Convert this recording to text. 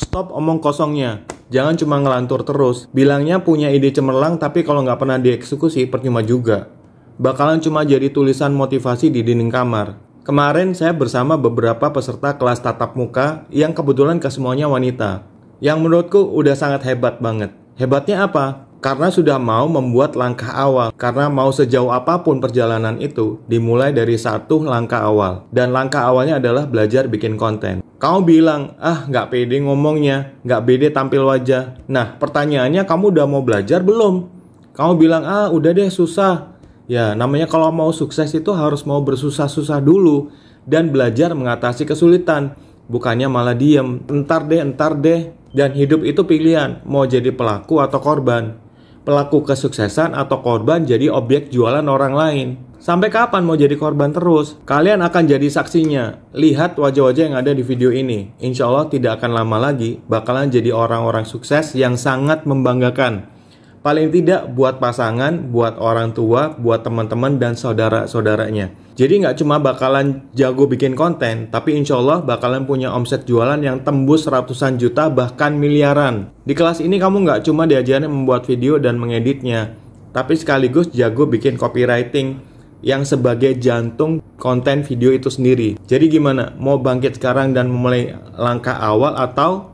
Stop omong kosongnya. Jangan cuma ngelantur terus. Bilangnya punya ide cemerlang tapi kalau nggak pernah dieksekusi percuma juga. Bakalan cuma jadi tulisan motivasi di dinding kamar. Kemarin saya bersama beberapa peserta kelas tatap muka yang kebetulan semuanya wanita. Yang menurutku udah sangat hebat banget. Hebatnya apa? karena sudah mau membuat langkah awal. Karena mau sejauh apapun perjalanan itu, dimulai dari satu langkah awal. Dan langkah awalnya adalah belajar bikin konten. Kamu bilang, ah nggak pede ngomongnya, nggak pede tampil wajah. Nah, pertanyaannya kamu udah mau belajar belum? Kamu bilang, ah udah deh susah. Ya, namanya kalau mau sukses itu harus mau bersusah-susah dulu dan belajar mengatasi kesulitan. Bukannya malah diem, entar deh, entar deh, dan hidup itu pilihan, mau jadi pelaku atau korban pelaku kesuksesan atau korban jadi objek jualan orang lain. Sampai kapan mau jadi korban terus? Kalian akan jadi saksinya. Lihat wajah-wajah yang ada di video ini. Insya Allah tidak akan lama lagi bakalan jadi orang-orang sukses yang sangat membanggakan paling tidak buat pasangan, buat orang tua, buat teman-teman dan saudara-saudaranya. Jadi nggak cuma bakalan jago bikin konten, tapi insya Allah bakalan punya omset jualan yang tembus ratusan juta bahkan miliaran. Di kelas ini kamu nggak cuma diajarin membuat video dan mengeditnya, tapi sekaligus jago bikin copywriting yang sebagai jantung konten video itu sendiri. Jadi gimana? Mau bangkit sekarang dan memulai langkah awal atau